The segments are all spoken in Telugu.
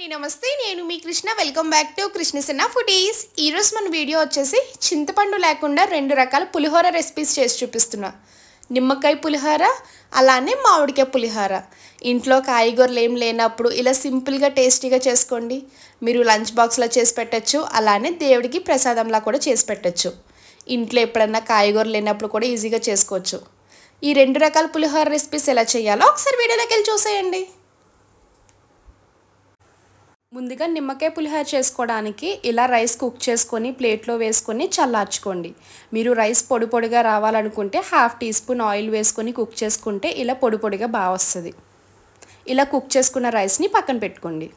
అండి నమస్తే నేను మీ కృష్ణ వెల్కమ్ బ్యాక్ టు సిన్న ఫుడీస్ ఈరోజు మన వీడియో వచ్చేసి చింతపండు లేకుండా రెండు రకాల పులిహోర రెసిపీస్ చేసి చూపిస్తున్నా నిమ్మకాయ పులిహోర అలానే మామిడికాయ పులిహోర ఇంట్లో కాయగూరలు ఏం లేనప్పుడు ఇలా సింపుల్గా టేస్టీగా చేసుకోండి మీరు లంచ్ బాక్స్లో చేసి పెట్టచ్చు అలానే దేవుడికి ప్రసాదంలా కూడా చేసి పెట్టచ్చు ఇంట్లో ఎప్పుడన్నా కాయగూరలు లేనప్పుడు కూడా ఈజీగా చేసుకోవచ్చు ఈ రెండు రకాల పులిహోర రెసిపీస్ ఎలా చేయాలో ఒకసారి వీడియోలోకి వెళ్ళి చూసేయండి ముందుగా నిమ్మకాయ పులిహోర చేసుకోవడానికి ఇలా రైస్ కుక్ చేసుకొని ప్లేట్లో వేసుకొని చల్లార్చుకోండి మీరు రైస్ పొడి పొడిగా రావాలనుకుంటే హాఫ్ టీ స్పూన్ ఆయిల్ వేసుకొని కుక్ చేసుకుంటే ఇలా పొడి పొడిగా బాగా వస్తుంది ఇలా కుక్ చేసుకున్న రైస్ని పక్కన పెట్టుకోండి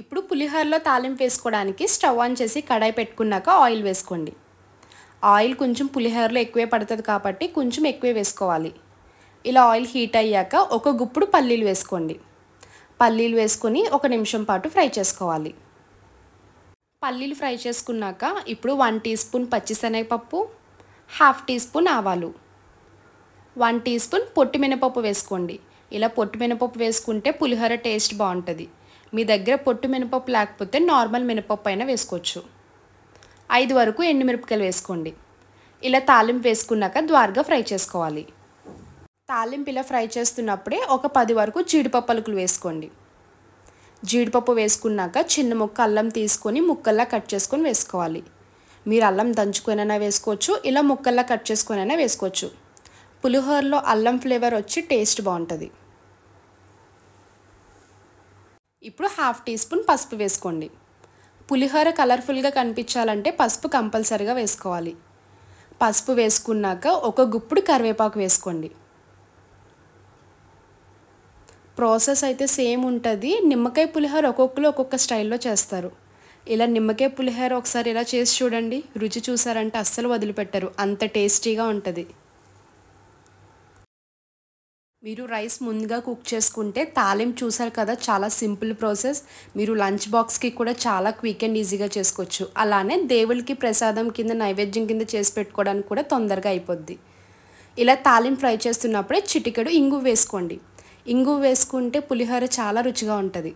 ఇప్పుడు పులిహోరలో తాలింపు వేసుకోవడానికి స్టవ్ ఆన్ చేసి కడాయి పెట్టుకున్నాక ఆయిల్ వేసుకోండి ఆయిల్ కొంచెం పులిహోరలో ఎక్కువే పడుతుంది కాబట్టి కొంచెం ఎక్కువే వేసుకోవాలి ఇలా ఆయిల్ హీట్ అయ్యాక ఒక గుప్పుడు పల్లీలు వేసుకోండి పల్లీలు వేసుకొని ఒక నిమిషం పాటు ఫ్రై చేసుకోవాలి పల్లీలు ఫ్రై చేసుకున్నాక ఇప్పుడు వన్ టీ స్పూన్ పచ్చిశనగపప్పు హాఫ్ టీ స్పూన్ ఆవాలు వన్ టీ స్పూన్ పొట్టి మినపప్పు వేసుకోండి ఇలా పొట్టి మినపప్పు వేసుకుంటే పులిహోర టేస్ట్ బాగుంటుంది మీ దగ్గర పొట్టు మినపప్పు లేకపోతే నార్మల్ మినపప్పు అయినా వేసుకోవచ్చు ఐదు వరకు ఎండుమిరపకాయలు వేసుకోండి ఇలా తాలింపు వేసుకున్నాక ద్వారగా ఫ్రై చేసుకోవాలి తాలింపు ఫ్రై చేస్తున్నప్పుడే ఒక పది వరకు జీడిపప్పలుకులు వేసుకోండి జీడిపప్పు వేసుకున్నాక చిన్న ముక్క అల్లం తీసుకొని ముక్కల్లా కట్ చేసుకొని వేసుకోవాలి మీరు అల్లం దంచుకొనైనా వేసుకోవచ్చు ఇలా ముక్కల్లా కట్ చేసుకొనైనా వేసుకోవచ్చు పులిహోరలో అల్లం ఫ్లేవర్ వచ్చి టేస్ట్ బాగుంటుంది ఇప్పుడు హాఫ్ టీ స్పూన్ పసుపు వేసుకోండి పులిహోర కలర్ఫుల్గా కనిపించాలంటే పసుపు కంపల్సరీగా వేసుకోవాలి పసుపు వేసుకున్నాక ఒక గుప్పుడు కరివేపాకు వేసుకోండి ప్రాసెస్ అయితే సేమ్ ఉంటుంది నిమ్మకాయ పులిహోర ఒక్కొక్కరు ఒక్కొక్క స్టైల్లో చేస్తారు ఇలా నిమ్మకాయ పులిహోర ఒకసారి ఇలా చేసి చూడండి రుచి చూసారంటే అస్సలు వదిలిపెట్టరు అంత టేస్టీగా ఉంటుంది మీరు రైస్ ముందుగా కుక్ చేసుకుంటే తాలిం చూసారు కదా చాలా సింపుల్ ప్రాసెస్ మీరు లంచ్ బాక్స్కి కూడా చాలా క్విక్ అండ్ ఈజీగా చేసుకోవచ్చు అలానే దేవుడికి ప్రసాదం కింద నైవేద్యం కింద చేసి పెట్టుకోవడానికి కూడా తొందరగా అయిపోద్ది ఇలా తాలిం ఫ్రై చేస్తున్నప్పుడే చిటికెడు ఇంగు వేసుకోండి ఇంగు వేసుకుంటే పులిహోర చాలా రుచిగా ఉంటుంది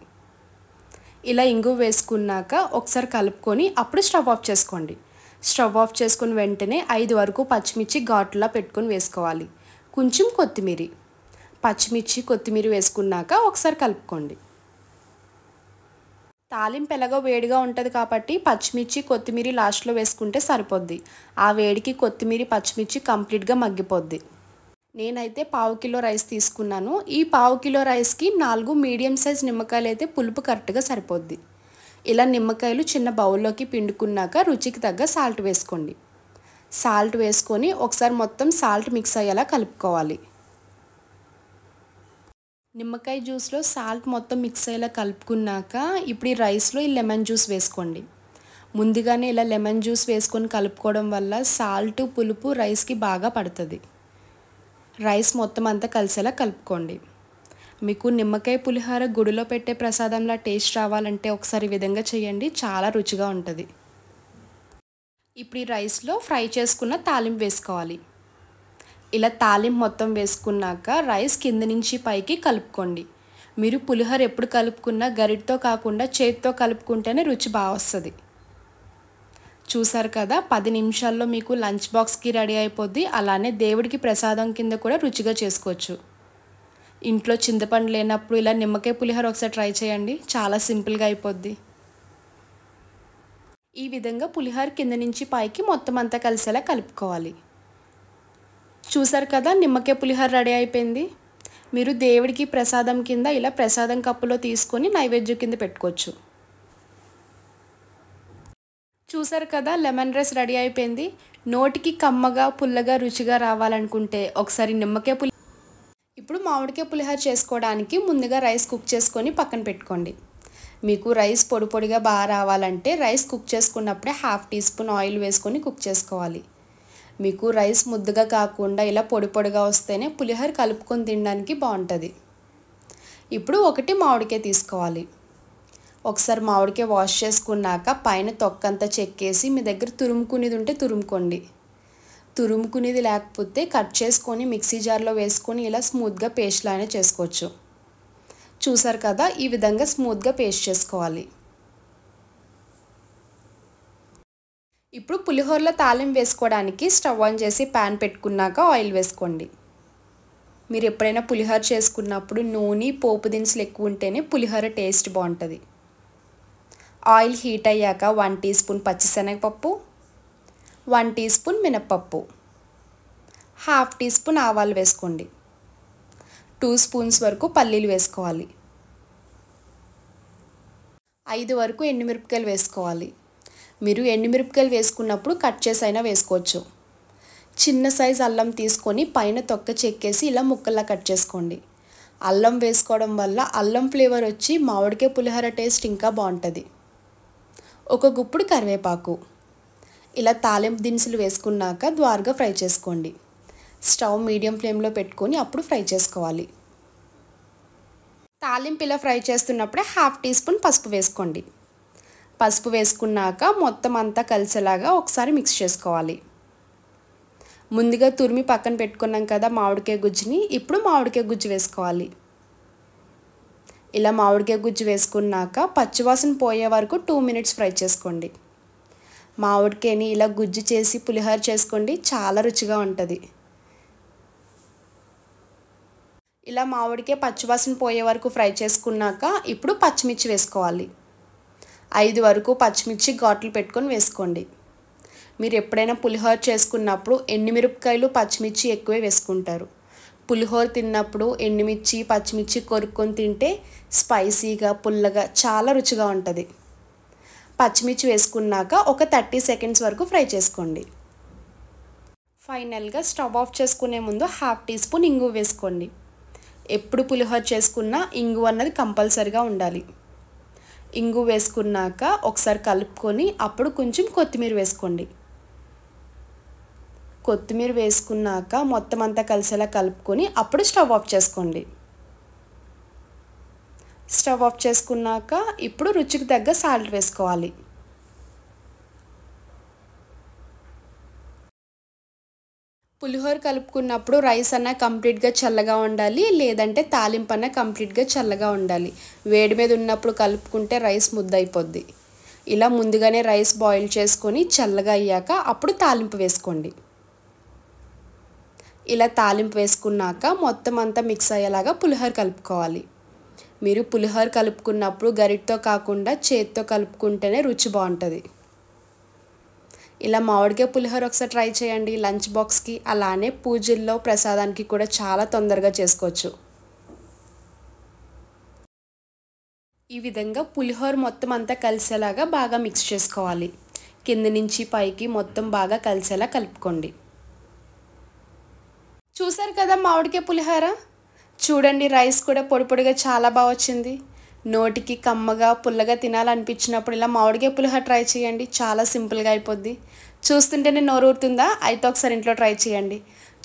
ఇలా ఇంగు వేసుకున్నాక ఒకసారి కలుపుకొని అప్పుడు స్టవ్ ఆఫ్ చేసుకోండి స్టవ్ ఆఫ్ చేసుకుని వెంటనే ఐదు వరకు పచ్చిమిర్చి ఘాట్లా పెట్టుకొని వేసుకోవాలి కొంచెం కొత్తిమీర పచ్చిమిర్చి కొత్తిమీర వేసుకున్నాక ఒకసారి కలుపుకోండి తాలింపు ఎలాగో వేడిగా ఉంటుంది కాబట్టి పచ్చిమిర్చి కొత్తిమీర లాస్ట్లో వేసుకుంటే సరిపోద్ది ఆ వేడికి కొత్తిమీర పచ్చిమిర్చి కంప్లీట్గా మగ్గిపోద్ది నేనైతే పావు కిలో రైస్ తీసుకున్నాను ఈ పావు కిలో రైస్కి నాలుగు మీడియం సైజ్ నిమ్మకాయలు అయితే పులుపు కరెక్ట్గా సరిపోద్ది ఇలా నిమ్మకాయలు చిన్న బౌల్లోకి పిండుకున్నాక రుచికి తగ్గ సాల్ట్ వేసుకోండి సాల్ట్ వేసుకొని ఒకసారి మొత్తం సాల్ట్ మిక్స్ అయ్యేలా కలుపుకోవాలి నిమ్మకాయ జ్యూస్లో సాల్ట్ మొత్తం మిక్స్ అయ్యేలా కలుపుకున్నాక ఇప్పుడు ఈ రైస్లో ఈ లెమన్ జ్యూస్ వేసుకోండి ముందుగానే ఇలా లెమన్ జ్యూస్ వేసుకొని కలుపుకోవడం వల్ల సాల్ట్ పులుపు రైస్కి బాగా పడుతుంది రైస్ మొత్తం అంతా కలిసేలా కలుపుకోండి మీకు నిమ్మకాయ పులిహోర గుడిలో పెట్టే ప్రసాదంలా టేస్ట్ రావాలంటే ఒకసారి విధంగా చేయండి చాలా రుచిగా ఉంటుంది ఇప్పుడు ఈ రైస్లో ఫ్రై చేసుకున్న తాలిం వేసుకోవాలి ఇలా తాలిం మొత్తం వేసుకున్నాక రైస్ కింద నుంచి పైకి కలుపుకోండి మీరు పులిహోర ఎప్పుడు కలుపుకున్నా గరిటితో కాకుండా చేతితో కలుపుకుంటేనే రుచి బాగా వస్తుంది చూసారు కదా పది నిమిషాల్లో మీకు లంచ్ బాక్స్కి రెడీ అయిపోద్ది అలానే దేవుడికి ప్రసాదం కింద కూడా రుచిగా చేసుకోవచ్చు ఇంట్లో చింతపండు లేనప్పుడు ఇలా నిమ్మకాయ పులిహోర ఒకసారి ట్రై చేయండి చాలా సింపుల్గా అయిపోద్ది ఈ విధంగా పులిహోర కింద నుంచి పైకి మొత్తం అంతా కలిసేలా కలుపుకోవాలి చూసారు కదా నిమ్మకాయ పులిహోర రెడీ అయిపోయింది మీరు దేవుడికి ప్రసాదం కింద ఇలా ప్రసాదం కప్పులో తీసుకొని నైవేద్యం కింద పెట్టుకోవచ్చు చూసారు కదా లెమన్ రైస్ రెడీ అయిపోయింది నోటికి కమ్మగా పుల్లగా రుచిగా రావాలనుకుంటే ఒకసారి నిమ్మకాయ పులి ఇప్పుడు మామిడికాయ పులిహార చేసుకోవడానికి ముందుగా రైస్ కుక్ చేసుకొని పక్కన పెట్టుకోండి మీకు రైస్ పొడి పొడిగా బాగా రావాలంటే రైస్ కుక్ చేసుకున్నప్పుడే హాఫ్ టీ స్పూన్ ఆయిల్ వేసుకొని కుక్ చేసుకోవాలి మీకు రైస్ ముద్దగా కాకుండా ఇలా పొడి పొడిగా వస్తేనే పులిహోర కలుపుకొని తినడానికి బాగుంటుంది ఇప్పుడు ఒకటి మామిడికాయ తీసుకోవాలి ఒకసారి మామిడికాయ వాష్ చేసుకున్నాక పైన తొక్కంతా చెక్కేసి మీ దగ్గర తురుముకునేది ఉంటే తురుముకోండి తురుముకునేది లేకపోతే కట్ చేసుకొని మిక్సీ జార్లో వేసుకొని ఇలా స్మూత్గా పేస్ట్ చేసుకోవచ్చు చూసారు కదా ఈ విధంగా స్మూత్గా పేస్ట్ చేసుకోవాలి ఇప్పుడు పులిహోరలో తాలింపు వేసుకోవడానికి స్టవ్ ఆన్ చేసి ప్యాన్ పెట్టుకున్నాక ఆయిల్ వేసుకోండి మీరు ఎప్పుడైనా పులిహోర చేసుకున్నప్పుడు నూనె పోపు దినుసులు ఎక్కువ ఉంటేనే పులిహోర టేస్ట్ బాగుంటుంది ఆయిల్ హీట్ అయ్యాక వన్ టీ స్పూన్ పచ్చిశనగపప్పు వన్ టీ స్పూన్ మినప్పప్పు హాఫ్ టీ స్పూన్ ఆవాలు వేసుకోండి టూ స్పూన్స్ వరకు పల్లీలు వేసుకోవాలి ఐదు వరకు ఎండుమిరపకాయలు వేసుకోవాలి మీరు ఎండుమిరపకాయలు వేసుకున్నప్పుడు కట్ చేసి అయినా వేసుకోవచ్చు చిన్న సైజు అల్లం తీసుకొని పైన తొక్క చెక్కేసి ఇలా ముక్కల్లా కట్ చేసుకోండి అల్లం వేసుకోవడం వల్ల అల్లం ఫ్లేవర్ వచ్చి మామిడికాయ పులిహోర టేస్ట్ ఇంకా బాగుంటుంది ఒక గుప్పుడు కరివేపాకు ఇలా తాలింపు దినుసులు వేసుకున్నాక ద్వారగా ఫ్రై చేసుకోండి స్టవ్ మీడియం ఫ్లేమ్లో పెట్టుకొని అప్పుడు ఫ్రై చేసుకోవాలి తాలింపు ఇలా ఫ్రై చేస్తున్నప్పుడే హాఫ్ టీ స్పూన్ పసుపు వేసుకోండి పసుపు వేసుకున్నాక మొత్తం అంతా కలిసేలాగా ఒకసారి మిక్స్ చేసుకోవాలి ముందుగా తురిమి పక్కన పెట్టుకున్నాం కదా మామిడికాయ గుజ్జుని ఇప్పుడు మామిడికాయ గుజ్జు వేసుకోవాలి ఇలా మామిడికాయ గుజ్జు వేసుకున్నాక పచ్చివాసన పోయే వరకు టూ మినిట్స్ ఫ్రై చేసుకోండి మామిడికాయని ఇలా గుజ్జు చేసి పులిహోర చేసుకోండి చాలా రుచిగా ఉంటుంది ఇలా మామిడికాయ పచ్చివాసన పోయే వరకు ఫ్రై చేసుకున్నాక ఇప్పుడు పచ్చిమిర్చి వేసుకోవాలి ఐదు వరకు పచ్చిమిర్చి ఘాట్లు పెట్టుకొని వేసుకోండి మీరు ఎప్పుడైనా పులిహోర చేసుకున్నప్పుడు మిరపకాయలు పచ్చిమిర్చి ఎక్కువే వేసుకుంటారు పులిహోర తిన్నప్పుడు ఎండుమిర్చి పచ్చిమిర్చి కొరుక్కొని తింటే స్పైసీగా పుల్లగా చాలా రుచిగా ఉంటుంది పచ్చిమిర్చి వేసుకున్నాక ఒక థర్టీ సెకండ్స్ వరకు ఫ్రై చేసుకోండి ఫైనల్గా స్టవ్ ఆఫ్ చేసుకునే ముందు హాఫ్ టీ స్పూన్ ఇంగు వేసుకోండి ఎప్పుడు పులిహోర చేసుకున్నా ఇంగు అన్నది కంపల్సరిగా ఉండాలి ఇంగు వేసుకున్నాక ఒకసారి కలుపుకొని అప్పుడు కొంచెం కొత్తిమీర వేసుకోండి కొత్తిమీర వేసుకున్నాక మొత్తం అంతా కలిసేలా కలుపుకొని అప్పుడు స్టవ్ ఆఫ్ చేసుకోండి స్టవ్ ఆఫ్ చేసుకున్నాక ఇప్పుడు రుచికి తగ్గ సాల్ట్ వేసుకోవాలి పులిహోర కలుపుకున్నప్పుడు రైస్ అన్న కంప్లీట్గా చల్లగా ఉండాలి లేదంటే తాలింపు అన్న కంప్లీట్గా చల్లగా ఉండాలి వేడి మీద ఉన్నప్పుడు కలుపుకుంటే రైస్ ముద్దయిపోద్ది ఇలా ముందుగానే రైస్ బాయిల్ చేసుకొని చల్లగా అయ్యాక అప్పుడు తాలింపు వేసుకోండి ఇలా తాలింపు వేసుకున్నాక మొత్తం అంతా మిక్స్ అయ్యేలాగా పులిహోర కలుపుకోవాలి మీరు పులిహోర కలుపుకున్నప్పుడు గరిటతో కాకుండా చేతితో కలుపుకుంటేనే రుచి బాగుంటుంది ఇలా మామిడికాయ పులిహోర ఒకసారి ట్రై చేయండి లంచ్ బాక్స్కి అలానే పూజల్లో ప్రసాదానికి కూడా చాలా తొందరగా చేసుకోవచ్చు ఈ విధంగా పులిహోర మొత్తం అంతా కలిసేలాగా బాగా మిక్స్ చేసుకోవాలి కింద నుంచి పైకి మొత్తం బాగా కలిసేలా కలుపుకోండి చూసారు కదా మామిడికాయ పులిహార చూడండి రైస్ కూడా పొడి పొడిగా చాలా బాగా వచ్చింది నోటికి కమ్మగా పుల్లగా తినాలనిపించినప్పుడు ఇలా మామిడికాయ పులిహార ట్రై చేయండి చాలా సింపుల్గా అయిపోద్ది చూస్తుంటేనే నోరూరుతుందా అయితే ఒకసారి ఇంట్లో ట్రై చేయండి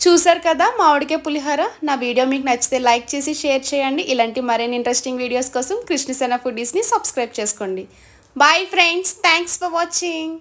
చూసారు కదా మామిడికాయ పులిహార నా వీడియో మీకు నచ్చితే లైక్ చేసి షేర్ చేయండి ఇలాంటి మరిన్ని ఇంట్రెస్టింగ్ వీడియోస్ కోసం కృష్ణసేన ఫుడీస్ని సబ్స్క్రైబ్ చేసుకోండి bye friends thanks for watching